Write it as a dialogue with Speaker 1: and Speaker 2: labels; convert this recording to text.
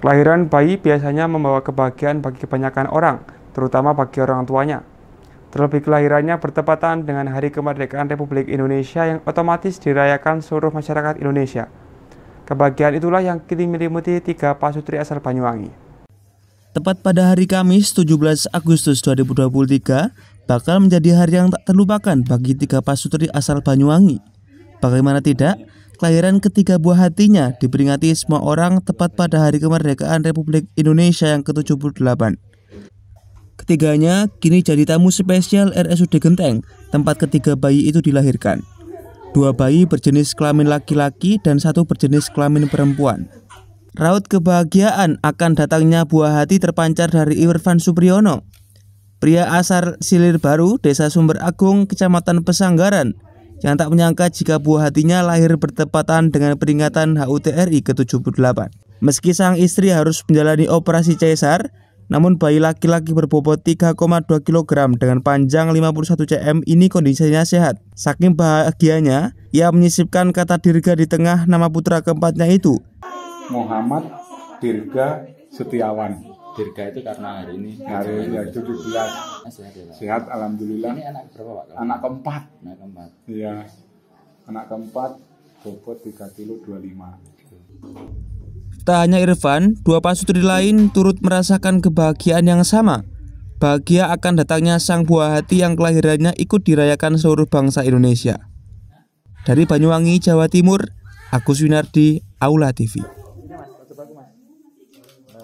Speaker 1: Kelahiran bayi biasanya membawa kebahagiaan bagi kebanyakan orang, terutama bagi orang tuanya. Terlebih kelahirannya bertepatan dengan Hari Kemerdekaan Republik Indonesia yang otomatis dirayakan seluruh masyarakat Indonesia. Kebahagiaan itulah yang kini melimuti tiga pasutri asal Banyuwangi.
Speaker 2: Tepat pada hari Kamis 17 Agustus 2023 bakal menjadi hari yang tak terlupakan bagi tiga pasutri asal Banyuwangi. Bagaimana tidak, Kelahiran ketiga buah hatinya diperingati semua orang tepat pada hari kemerdekaan Republik Indonesia yang ke-78. Ketiganya kini jadi tamu spesial RSUD Genteng, tempat ketiga bayi itu dilahirkan. Dua bayi berjenis kelamin laki-laki dan satu berjenis kelamin perempuan. Raut kebahagiaan akan datangnya buah hati terpancar dari Irfan Supriyono. Pria asal Silir Baru, Desa Sumber Agung, Kecamatan Pesanggaran, yang tak menyangka jika buah hatinya lahir bertepatan dengan peringatan HUT RI ke-78. Meski sang istri harus menjalani operasi cesar, namun bayi laki-laki berbobot 3,2 kg dengan panjang 51 cm ini kondisinya sehat. Saking bahagianya, ia menyisipkan kata dirga di tengah nama putra keempatnya itu.
Speaker 3: Muhammad Dirga Setiawan. Dirga itu karena hari ini. Hari ini ya 17. Ah, sehat, ya, sehat alhamdulillah. Ini anak berapa Pak? Anak keempat. Anak keempat. Iya. Anak keempat bobot 3 kilo 25.
Speaker 2: Tak hanya Irfan, dua pasutri lain turut merasakan kebahagiaan yang sama. Bahagia akan datangnya sang buah hati yang kelahirannya ikut dirayakan seluruh bangsa Indonesia. Dari Banyuwangi, Jawa Timur, Agus Winardi, Aula TV.